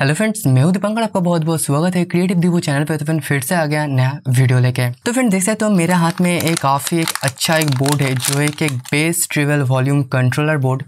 hello friends मैं हूं दीपंकर आपका बहुत बहुत स्वागत है क्रिएटिव दीपू चैनल पे तो फ्रेंड फिर से आ गया नया वीडियो लेके तो फ्रेंड देख सकते हो तो मेरे हाथ में एक काफ़ी एक अच्छा एक बोर्ड है जो है कि एक bass treble volume controller board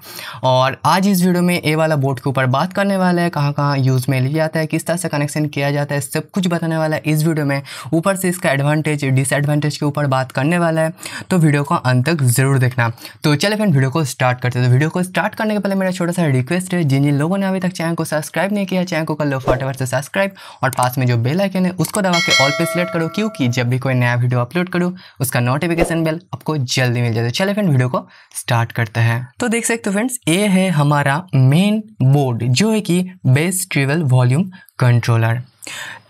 और आज इस वीडियो में ए वाला बोर्ड के ऊपर बात करने वाला है कहाँ कहाँ यूज़ में लिया जाता है किस तरह से कनेक्शन किया जाता है सब कुछ बताने वाला है इस वीडियो में ऊपर से इसका एडवांटेज डिसएडवांटेज के ऊपर बात करने वाला है तो वीडियो को अंत तक ज़रूर देखना तो चले फ्रेंड वीडियो को स्टार्ट करते तो वीडियो को स्टार्ट करने के पहले मेरा छोटा सा रिक्वेस्ट है जिन जिन लोगों ने अभी तक चैनल को सब्सक्राइब नहीं किया चैनल को कर लो एवर से सब्सक्राइब और पास में जो बेल आइकन है उसको दबा के ऑल पे सिलेक्ट करो क्योंकि जब भी कोई नया वीडियो अपलोड करो उसका नोटिफिकेशन बेल आपको जल्दी मिल जाता है चले फ्रेंड वीडियो को स्टार्ट करते हैं तो देख सकते हो फ्रेंड्स ये है हमारा मेन बोर्ड जो है कि बेस्ट ट्रिवल वॉल्यूम कंट्रोलर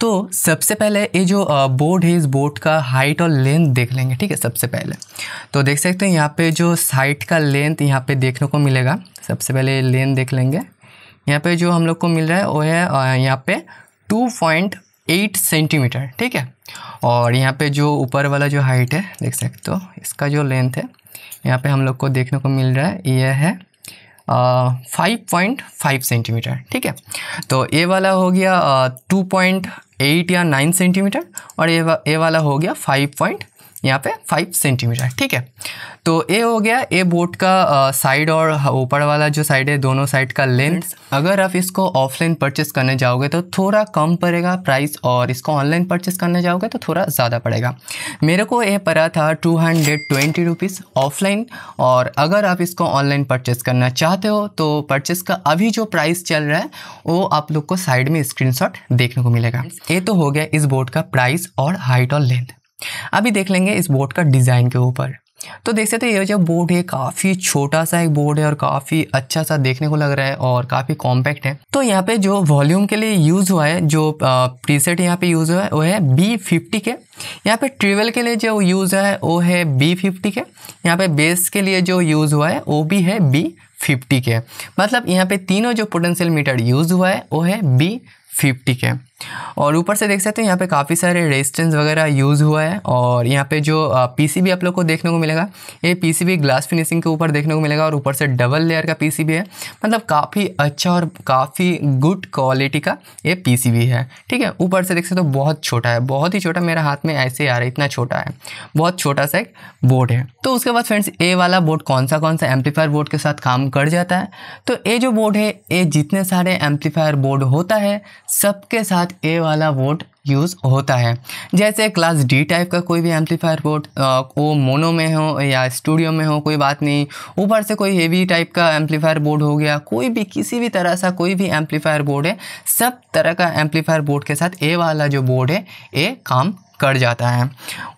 तो सबसे पहले ये जो बोर्ड है इस बोर्ड का हाइट और लेंथ देख लेंगे ठीक है सबसे पहले तो देख सकते हैं यहाँ पे जो साइट का लेंथ यहाँ पे देखने को मिलेगा सबसे पहले लेंथ देख लेंगे यहाँ पे जो हम लोग को मिल रहा है वो है यहाँ पे टू पॉइंट एट सेंटीमीटर ठीक है और यहाँ पे जो ऊपर वाला जो हाइट है देख सकते हो इसका जो लेंथ है यहाँ पे हम लोग को देखने को मिल रहा है ये है फाइव पॉइंट फाइव सेंटीमीटर ठीक है तो ये वाला हो गया टू पॉइंट एट या नाइन सेंटीमीटर और ये वा, ये वाला हो गया फाइव पॉइंट यहाँ पे फाइव सेंटीमीटर ठीक है तो ए हो गया ए बोट का साइड और ऊपर वाला जो साइड है दोनों साइड का लेंथ अगर आप इसको ऑफलाइन परचेस करने जाओगे तो थोड़ा कम पड़ेगा प्राइस और इसको ऑनलाइन परचेस करने जाओगे तो थोड़ा ज़्यादा पड़ेगा मेरे को ये पड़ा था two hundred twenty rupees offline और अगर आप इसको ऑनलाइन परचेस करना चाहते हो तो परचेस का अभी जो प्राइस चल रहा है वो आप लोग को साइड में स्क्रीन देखने को मिलेगा ये तो हो गया इस बोट का प्राइस और हाइट और लेंथ अभी देख लेंगे इस बोर्ड का डिज़ाइन के ऊपर तो देख सकते हो ये जो बोर्ड है काफ़ी छोटा सा एक बोर्ड है और काफ़ी अच्छा सा देखने को लग रहा है और काफ़ी कॉम्पैक्ट है तो यहाँ पे जो वॉल्यूम के लिए यूज़ हुआ है जो प्रीसेट यहाँ पे यूज़ हुआ है वो है बी फिफ्टी के यहाँ पे ट्रिवल के लिए जो यूज़ हुआ है वो है बी फिफ्टी के यहाँ पे बेस के लिए जो यूज़ हुआ है वो भी है बी फिफ्टी के मतलब यहाँ पे तीनों जो पोटेंशियल मीटर यूज़ हुआ है वो है बी फिफ्टी के और ऊपर से देख सकते हैं यहाँ पे काफ़ी सारे रेजिस्टेंस वगैरह यूज़ हुआ है और यहाँ पे जो पीसीबी आप लोग को देखने को मिलेगा ये पीसीबी ग्लास फिनिशिंग के ऊपर देखने को मिलेगा और ऊपर से डबल लेयर का पीसीबी है मतलब काफ़ी अच्छा और काफ़ी गुड क्वालिटी का ये पीसीबी है ठीक है ऊपर से देख सकते हो तो बहुत छोटा है बहुत ही छोटा मेरा हाथ में ऐसे आ रहा है इतना छोटा है बहुत छोटा सा एक बोर्ड है तो उसके बाद फ्रेंड्स ए वाला बोर्ड कौन सा कौन सा एम्पलीफायर बोर्ड के साथ काम कर जाता है तो ये जो बोर्ड है ये जितने सारे एम्पलीफायर बोर्ड होता है सबके साथ साथ ए वाला वोट यूज़ होता है जैसे क्लास डी टाइप का कोई भी एम्पलीफायर बोर्ड वो मोनो में हो या स्टूडियो में हो कोई बात नहीं ऊपर से कोई हेवी टाइप का एम्पलीफायर बोर्ड हो गया कोई भी किसी भी तरह सा कोई भी एम्पलीफायर बोर्ड है सब तरह का एम्पलीफायर बोर्ड के साथ ए वाला जो बोर्ड है ए काम कर जाता है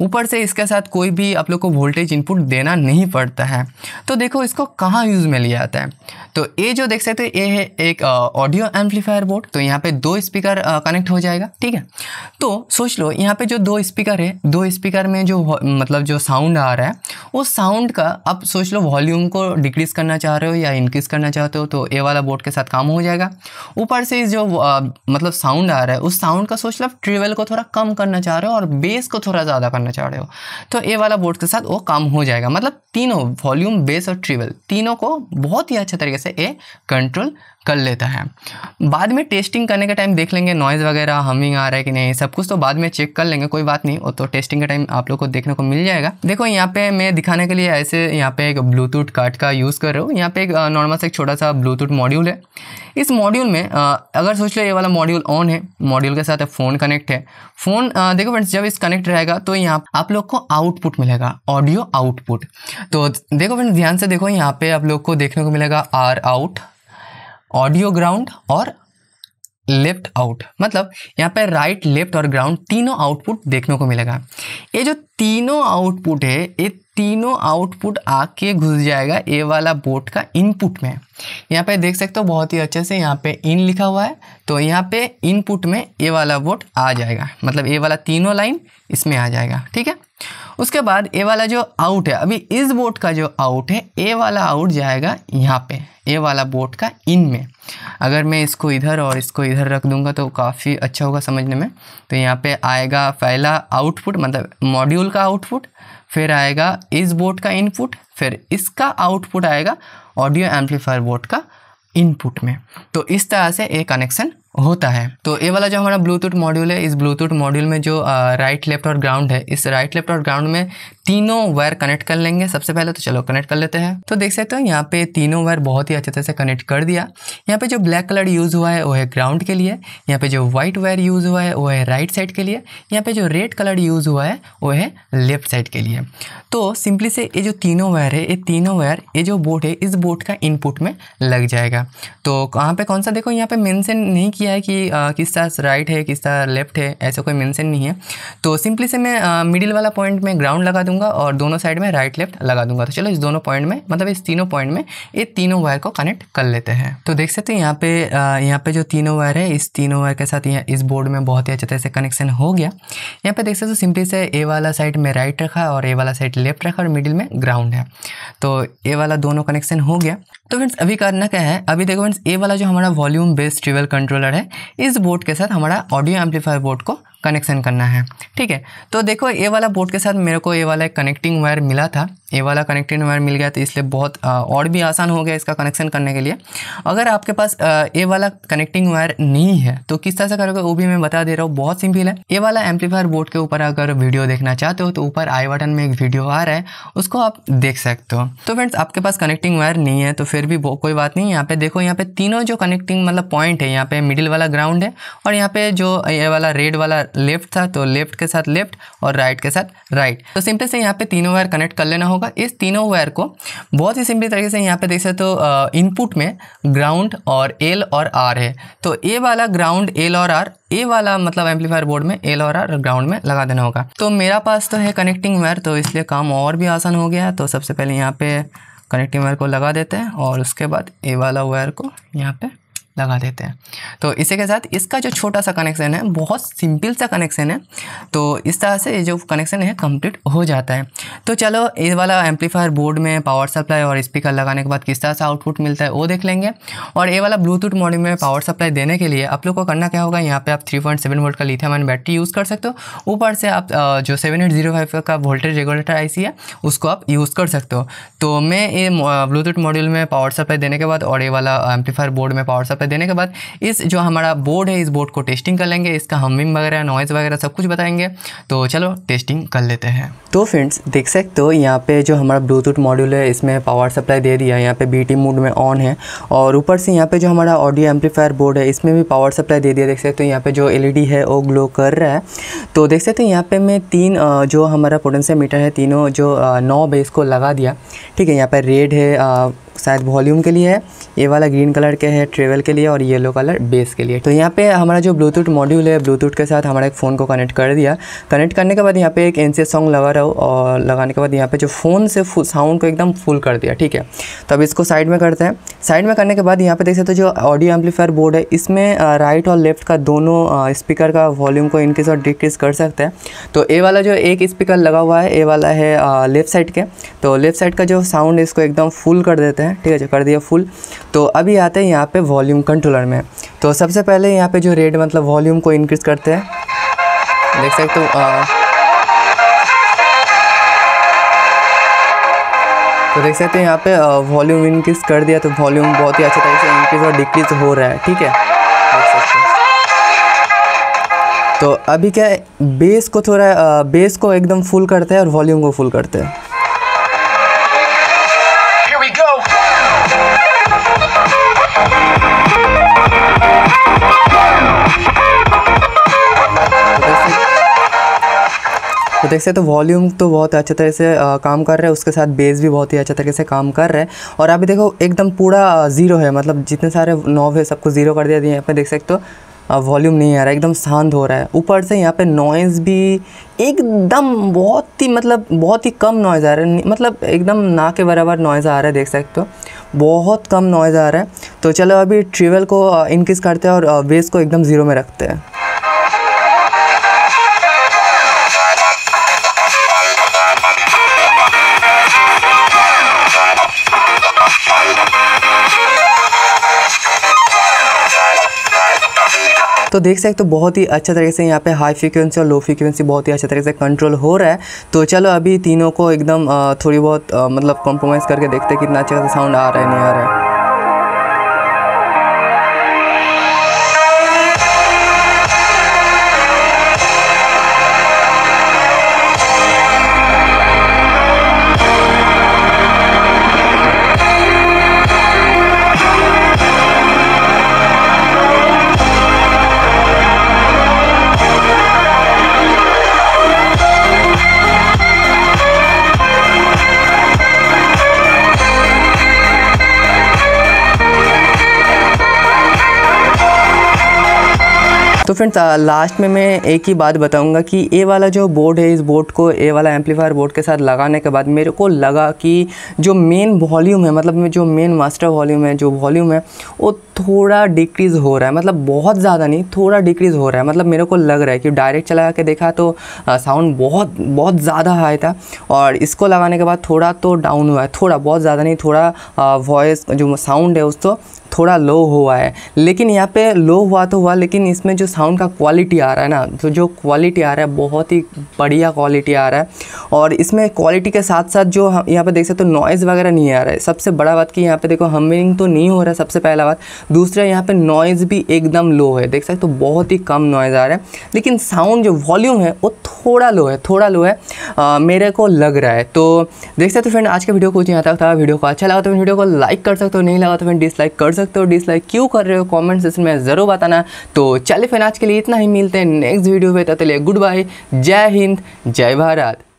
ऊपर से इसके साथ कोई भी आप लोग को वोल्टेज इनपुट देना नहीं पड़ता है तो देखो इसको कहाँ यूज़ में लिया जाता है तो ये जो देख सकते हो ये है एक ऑडियो एम्पलीफायर बोर्ड तो यहाँ पे दो स्पीकर कनेक्ट हो जाएगा ठीक है तो सोच लो यहाँ पे जो दो स्पीकर है दो स्पीकर में जो मतलब जो साउंड आ रहा है उस साउंड का आप सोच लो वॉल्यूम को डिक्रीज़ करना चाह रहे हो या इंक्रीज़ करना चाहते हो तो ए वाला बोर्ड के साथ काम हो जाएगा ऊपर से जो आ, मतलब साउंड आ रहा है उस साउंड का सोच लो आप ट्रेवल को थोड़ा कम करना चाह रहे हो और बेस को थोड़ा ज़्यादा करना चाह रहे हो तो ए वाला बोर्ड के साथ वो काम हो जाएगा मतलब तीनों वॉल्यूम बेस और ट्रिबल तीनों को बहुत ही अच्छे तरीके से ए कंट्रोल कर लेता है बाद में टेस्टिंग करने के टाइम देख लेंगे नॉइज़ वगैरह हमिंग आ रहा है कि नहीं सब कुछ तो बाद में चेक कर लेंगे कोई बात नहीं वो तो टेस्टिंग के टाइम आप लोग को देखने को मिल जाएगा देखो यहाँ पे मैं दिखाने के लिए ऐसे यहाँ पे एक ब्लूटूथ कार्ड का यूज़ कर रहा हूँ यहाँ पे एक नॉर्मल से एक छोटा सा ब्लूटूथ मॉड्यूल है इस मॉड्यूल में अगर सोच लो ये वाला मॉड्यूल ऑन है मॉड्यूल के साथ फ़ोन कनेक्ट है फ़ोन देखो फ्रेंड्स जब जब इस कनेक्ट रहेगा तो यहाँ आप लोग को आउटपुट मिलेगा ऑडियो आउटपुट तो देखो फ्रेंड ध्यान से देखो यहाँ पे आप लोग को देखने को मिलेगा आर आउट ऑडियो ग्राउंड और लेफ्ट आउट मतलब यहाँ पर राइट लेफ्ट और ग्राउंड तीनों आउटपुट देखने को मिलेगा ये जो तीनों आउटपुट है ये तीनों आउटपुट आके घुस जाएगा ए वाला बोर्ड का इनपुट में यहाँ पे देख सकते हो बहुत ही अच्छे से यहाँ पे इन लिखा हुआ है तो यहाँ पे इनपुट में ए वाला बोर्ड आ जाएगा मतलब ए वाला तीनों लाइन इसमें आ जाएगा ठीक है उसके बाद ए वाला जो आउट है अभी इस बोट का जो आउट है ए वाला आउट जाएगा यहाँ पे ए वाला बोट का इन में अगर मैं इसको इधर और इसको इधर रख दूंगा तो काफ़ी अच्छा होगा समझने में तो यहाँ पे आएगा पहला आउटपुट मतलब मॉड्यूल का आउटपुट फिर आएगा इस बोट का इनपुट फिर इसका आउटपुट आएगा ऑडियो एम्पलीफायर बोट का इनपुट में तो इस तरह से ये कनेक्शन होता है तो ये वाला जो हमारा ब्लूटूथ मॉड्यूल है इस ब्लूटूथ मॉड्यूल में जो राइट लेफ्ट और ग्राउंड है इस राइट लेफ्ट और ग्राउंड में तीनों वायर कनेक्ट कर लेंगे सबसे पहले तो चलो कनेक्ट कर लेते हैं तो देख सकते हो यहाँ पे तीनों वायर बहुत ही अच्छे तरह से कनेक्ट कर दिया यहाँ पे जो ब्लैक कलर यूज़ हुआ है वो है ग्राउंड के लिए यहाँ पे जो व्हाइट वायर यूज़ हुआ है वो है राइट साइड के लिए यहाँ पे जो रेड कलर यूज़ हुआ है वो है लेफ्ट साइड के लिए तो सिंपली से ये जो तीनों वायर है ये तीनों वायर ये जो बोट है इस बोट का इनपुट में लग जाएगा तो कहाँ पर कौन सा देखो यहाँ पर मैंसन नहीं किया है कि आ, किस तरह राइट है किस तरह लेफ्ट है ऐसा कोई मेंशन नहीं है तो सिंपली से मैं मिडिल वाला पॉइंट में ग्राउंड लगा दूंगा और दोनों साइड में राइट लेफ्ट लगा दूंगा तो चलो इस दोनों पॉइंट में मतलब इस तीनों पॉइंट में ये तीनों वायर को कनेक्ट कर लेते हैं तो देख सकते हैं यहाँ पे यहाँ पे जो तीनों वायर है इस तीनों वायर के साथ यहाँ इस बोर्ड में बहुत ही अच्छे तरह से कनेक्शन हो गया यहाँ पे देख सकते हो सिंपली से ए वाला साइड में राइट रखा और ए वाला साइड लेफ्ट रखा और मिडिल में ग्राउंड है तो ए वाला दोनों कनेक्शन हो गया तो फ्रेंड्स अभी करना क्या है अभी देखो फ्रेंड्स ए वाला जो हमारा volume bass treble controller colour है इस बोर्ड के साथ हमारा ऑडियो एम्पलीफायर बोर्ड को कनेक्शन करना है ठीक है तो देखो ये वाला बोर्ड के साथ मेरे को ये वाला एक कनेक्टिंग वायर मिला था ये वाला कनेक्टिंग वायर मिल गया तो इसलिए बहुत और भी आसान हो गया इसका कनेक्शन करने के लिए अगर आपके पास ये वाला कनेक्टिंग वायर नहीं है तो किस तरह से करोगे वो भी मैं बता दे रहा हूँ बहुत सिंपल है ये वाला एम्पलीफायर बोर्ड के ऊपर अगर वीडियो देखना चाहते हो तो ऊपर आई बटन में एक वीडियो आ रहा है उसको आप देख सकते हो तो फ्रेंड्स आपके पास कनेक्टिंग वायर नहीं है तो फिर भी कोई बात नहीं यहाँ पे देखो यहाँ पे तीनों जो कनेक्टिंग मतलब पॉइंट है यहाँ पे मिडिल वाला ग्राउंड है और यहाँ पे जो ये वाला रेड वाला साथ लेफ्ट था तो लेफ्ट के साथ लेफ्ट और राइट के साथ राइट तो सिंपली से यहाँ पे तीनों वायर कनेक्ट कर लेना होगा इस तीनों वायर को बहुत ही सिंपली तरीके से यहाँ पे देख सकते तो इनपुट में ग्राउंड और एल और आर है तो ए वाला ग्राउंड एल और आर ए वाला मतलब एम्पलीफायर बोर्ड में एल और आर ग्राउंड में लगा देना होगा तो मेरा पास तो है कनेक्टिंग वायर तो इसलिए काम और भी आसान हो गया तो सबसे पहले यहाँ पे कनेक्टिंग वायर को लगा देते हैं और उसके बाद ए वाला वायर को यहाँ पे लगा देते हैं तो इसी के साथ इसका जो छोटा सा कनेक्शन है बहुत सिंपल सा कनेक्शन है तो इस तरह से ये जो कनेक्शन है कंप्लीट हो जाता है तो चलो इस वाला एम्पलीफायर बोर्ड में पावर सप्लाई और स्पीकर लगाने के बाद किस तरह से आउटपुट मिलता है वो देख लेंगे और ये वाला ब्लूटूथ मॉड्यूल में पावर सप्लाई देने के लिए आप लोग को करना क्या होगा यहाँ पर आप थ्री पॉइंट सेवन वोल्ट का लिथियम बैटरी यूज़ कर सकते हो ऊपर से आप जो सेवन एट जीरो फाइव का वोल्टेज रेगुलेटर आई है उसको आप यूज़ कर सकते हो तो मैं ये ब्लूटूथ मॉड्यूल में पावर सप्लाई देने के बाद और ये वाला एम्पलीफायर बोर्ड में पावर सप्लाई देने के बाद इस जो हमारा बोर्ड है इस बोर्ड को टेस्टिंग कर लेंगे इसका हमिंग वगैरह नॉइज़ वगैरह सब कुछ बताएंगे तो चलो टेस्टिंग कर लेते हैं तो फ्रेंड्स देख सकते हो यहाँ पे जो हमारा ब्लूटूथ मॉड्यूल है इसमें पावर सप्लाई दे दिया है यहाँ पे बीटी मोड में ऑन है और ऊपर से यहाँ पे जो हमारा ऑडियो एम्पलीफायर बोर्ड है इसमें भी पावर सप्लाई दे दिया देख सकते हो यहाँ पे जो एलईडी है वो ग्लो कर रहा है तो देख सकते हो यहाँ पे मैं तीन जो हमारा पोटेंशियल मीटर है तीनों जो नॉब है इसको लगा दिया ठीक है यहाँ पर रेड है शायद वॉल्यूम के लिए है ये वाला ग्रीन कलर के है ट्रेवल के लिए और येलो कलर बेस के लिए तो यहाँ पे हमारा जो ब्लूटूथ मॉड्यूल है ब्लूटूथ के साथ हमारा एक फ़ोन को कनेक्ट कर दिया कनेक्ट करने के बाद यहाँ पे एक एन सॉन्ग लगा रहा हूँ और लगाने के बाद यहाँ पे जो फ़ोन से साउंड को एकदम फुल कर दिया ठीक है तो अब इसको साइड में करते हैं साइड में करने के बाद यहाँ पे देख सकते हो जो ऑडियो एम्पलीफायर बोर्ड है इसमें राइट और लेफ्ट का दोनों स्पीकर का वॉल्यूम को इनक्रीज और डिक्रीज कर सकते हैं तो ए वाला जो एक स्पीकर लगा हुआ है ए वाला है लेफ्ट साइड के तो लेफ्ट साइड का जो साउंड इसको एकदम फुल कर देते हैं हैं ठीक है जो कर दिया फुल तो अभी आते हैं यहाँ पे वॉल्यूम कंट्रोलर में तो सबसे पहले यहाँ पे जो रेड मतलब वॉल्यूम को इनक्रीज़ करते हैं देख सकते हो तो देख सकते हैं यहाँ पे वॉल्यूम इंक्रीज़ कर दिया तो वॉल्यूम बहुत ही अच्छे तरीके से इंक्रीज़ और डिक्रीज़ हो रहा है ठीक है तो अभी क्या है बेस को थोड़ा बेस को एकदम फुल करते हैं और वॉल्यूम को फुल करते हैं तो देख सकते हो तो वॉल्यूम तो बहुत अच्छे तरह से आ, काम कर रहा है उसके साथ बेस भी बहुत ही अच्छे तरीके से काम कर रहा है और अभी देखो एकदम पूरा ज़ीरो है मतलब जितने सारे नॉव है सबको ज़ीरो कर दिया यहाँ पर देख सकते हो वॉल्यूम नहीं आ रहा है एकदम शांत हो रहा है ऊपर से यहाँ पे नॉइज़ भी एकदम बहुत ही मतलब बहुत ही कम नॉइज़ आ रहा है मतलब एकदम ना के बराबर नॉइज़ आ रहा है देख सकते हो बहुत कम नॉइज़ आ रहा है तो चलो अभी ट्रिवल को इंक्रीज़ करते हैं और बेस को एकदम ज़ीरो में रखते हैं तो देख सकते हो तो बहुत ही अच्छा तरीके से यहाँ पे हाई फ्रिक्वेंसी और लो फ्रिक्वेंसी बहुत ही अच्छे तरीके से कंट्रोल हो रहा है तो चलो अभी तीनों को एकदम थोड़ी बहुत मतलब कॉम्प्रोमाइज़ करके देखते हैं कितना अच्छा से साउंड आ रहा है नहीं आ रहा है तो फ्रेंड्स लास्ट में मैं एक ही बात बताऊंगा कि ए वाला जो बोर्ड है इस बोर्ड को ए वाला एम्पलीफायर बोर्ड के साथ लगाने के बाद मेरे को लगा कि जो मेन वॉल्यूम है मतलब जो मेन मास्टर वॉल्यूम है जो वॉल्यूम है वो थोड़ा डिक्रीज़ हो रहा है मतलब बहुत ज़्यादा नहीं थोड़ा डिक्रीज़ हो रहा है मतलब मेरे को लग रहा है कि डायरेक्ट चला के देखा तो साउंड बहुत बहुत ज़्यादा हाई था और इसको लगाने के बाद थोड़ा तो डाउन हुआ है थोड़ा बहुत ज़्यादा नहीं थोड़ा वॉइस जो साउंड है उसको थोड़ा लो हुआ है लेकिन यहाँ पे लो हुआ तो हुआ लेकिन इसमें जो साउंड का क्वालिटी आ रहा है ना तो जो क्वालिटी आ रहा है बहुत ही बढ़िया क्वालिटी आ रहा है और इसमें क्वालिटी के साथ साथ जो यहाँ पे देख सकते हो तो नॉइज़ वगैरह नहीं आ रहा है सबसे बड़ा बात कि यहाँ पे देखो हमिंग तो नहीं हो रहा है सबसे पहला बात दूसरा यहाँ पे नॉइज़ भी एकदम लो है देख सकते हो तो बहुत ही कम नॉइज़ आ रहा है लेकिन साउंड जो वॉल्यूम है वो थोड़ा लो है थोड़ा लो है आ, मेरे को लग रहा है तो देख सकते हो फ्रेंड आज का वीडियो कुछ यहाँ तक था वीडियो को अच्छा लगा तो वीडियो को लाइक कर सकते हो नहीं लगा तो फिर डिसलाइक कर सकते हो डिसलाइक क्यों कर रहे हो कॉमेंट सेक्शन में ज़रूर बताना तो चलिए फ्रेंड आज के लिए इतना ही मिलते हैं नेक्स्ट वीडियो में तो चलिए गुड बाय जय हिंद जय भारत